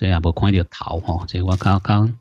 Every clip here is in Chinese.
这啊，无看到头吼，即我刚刚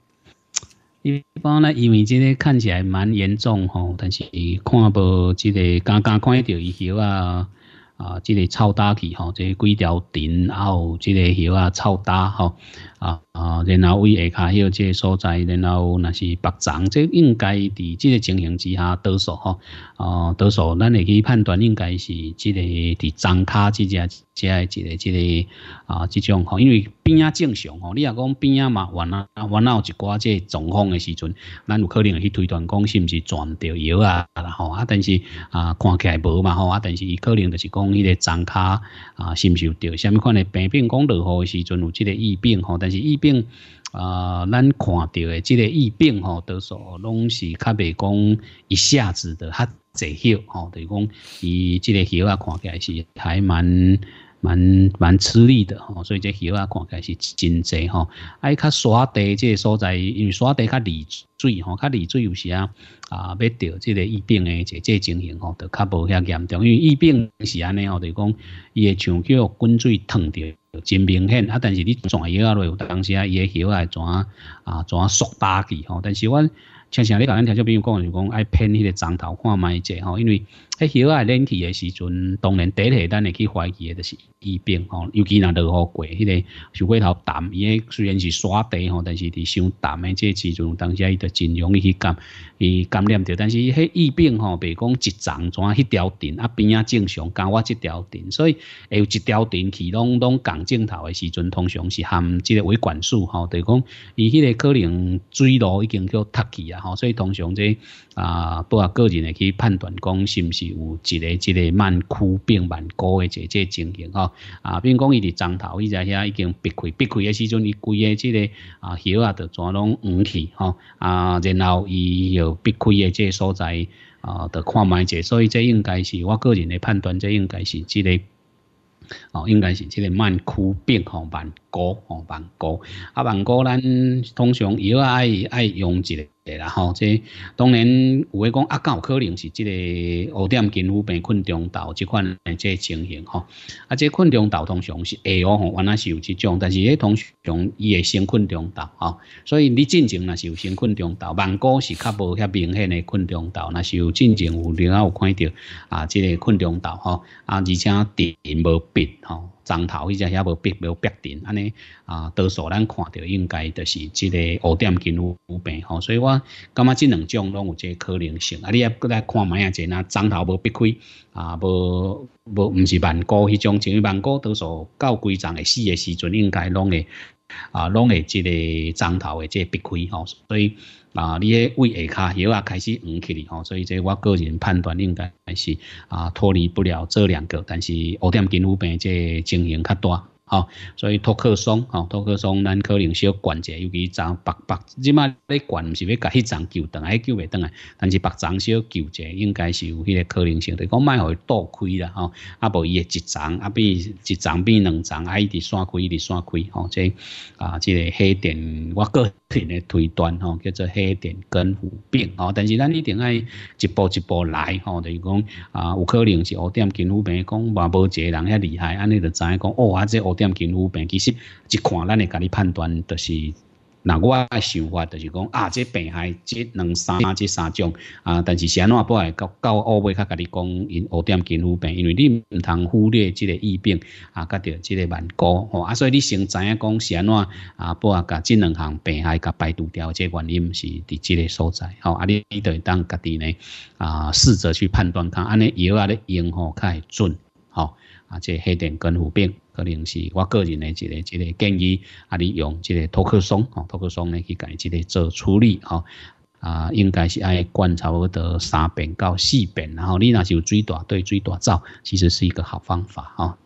一般呢，因为今天看起来蛮严重吼，但是看不即个刚刚看到一些啊啊，即个超大旗吼，即几条藤，还有即个些啊超大吼。啊啊，然后为下骹迄个所在，然后那是白虫，即应该伫即个情形之下倒数吼，哦倒数咱会去判断应该是即个伫虫卡之间，即个即个即个啊，即种吼，因为边啊正常吼，你若讲边啊嘛，患啊啊有一寡即状况的时阵，咱有可能会去推断讲是毋是全掉药啊，吼啊，但是啊看起来无嘛吼，啊但是伊可能就是讲迄个虫卡啊，是毋是有着下面款的病病讲落雨的时阵有即个疫病吼，但但是疫病啊，咱看到的这个疫病吼，多数拢是较袂讲一下子的，较治愈吼，就是讲伊这个愈啊，看起来是还蛮蛮蛮吃力的吼，所以这叶啊，看起来是真济吼。哎，较沙地这所在，因为沙地较离水吼，较离水有时啊啊，要钓这个疫病的这这情形吼，就较无遐严重，因为疫病是安尼吼，就是讲伊会像叫滚水烫着真明显，啊！但是你转药啊，内有当时啊，伊个药啊怎啊转缩大去吼，但是我。像像你刚刚听小朋哥讲，就讲爱骗迄个长头看麦者吼，因为喺起爱冷天嘅时阵，当然第一咱会去怀疑嘅就是疫病吼，尤其若落雨过，迄个树微头淡，伊虽然是沙地吼，但是伫伤淡诶，即个时阵，当时伊就真容易去感，去感染着。但是迄疫病吼，别讲一丛怎迄条零，啊边啊正常干我只条零，所以会有一条零起拢拢共镜头诶时阵，通常是含即个维管束吼，等讲伊迄个可能水路已经叫塌起啊。吼，所以通常这啊，包括个人来去判断，讲是不是有一个一个慢枯病慢高的这这情形吼啊，比如讲伊伫桩头伊在遐已经拔开，拔开的时阵，伊规个即个啊叶啊都全拢黄去吼啊，然后伊又拔开的这所在啊，得看卖者，所以这应该是我个人的判断，这应该是即个哦，应该是即个慢枯病吼慢高哦，斑高啊，斑高，咱通常药啊爱爱用一个啦吼。这当然有，诶讲啊，较有可能是这个五点金部病困中道这款诶这情形吼。啊，这困中道通常是会哦，原来是有这种，但是迄通常伊会先困中岛哦，所以你进前那是有先困中道，斑高是较无遐明显的困中道，那是有进前有另外有看到啊，这个困中道吼啊，而且顶无变吼。桩头迄只也无必无必定安尼啊，多数咱看到应该就是即个五点金乌乌病吼，所以我感觉即两种拢有即个可能性。啊，你也搁来看卖啊，即那桩头无劈开啊，无无唔是万古迄种，至为万古多数到规层会死的时阵，应该拢会。啊，拢会即个脏头会即个闭吼，所以啊，你个胃下骹药也开始黄起哩吼，所以即我个人判断应该是啊，脱离不了这两个，但是欧点金乌病即经形较大。哦，所以托克松，哦，托克松，咱可能小关者，尤其长白白，即马咧关唔是要甲迄针救断，还救未倒来，但是白针小救者，应该是有迄个可能性，就讲卖互伊倒开啦，吼，啊，无伊会一针，啊，变一针变两针，啊，伊伫刷开，伊伫刷开，吼，即，啊，即个黑点我个。推的推断吼，叫做黑点跟乌病吼。但是咱一定爱一步一步来吼，就是讲啊，有可能是黑点跟乌病，讲万无一个人遐厉害，安尼就知影讲哦，啊，这黑点跟乌病其实一看，咱会甲你判断就是。那我的想法就是讲啊，即病害即两三、即三种啊，但是先安怎到到后尾，克甲你讲，因五点根腐病，因为你唔通忽略即个疫病啊，甲着即个万高吼啊，所以你先知影讲先安怎啊，不啊，甲即两项病害甲排除掉，即原因是伫即个所在，吼啊，你你等当家己呢啊，试着去判断看，安尼药啊咧用吼较会准，吼啊，即黑点根腐病。可能是我个人的这个、这个建议，啊，你用这个托克松，哦，托克松呢去改这个做处理，哦。啊，应该是爱观察不多三遍到四遍，然后你那是有水大对水大灶，其实是一个好方法，哦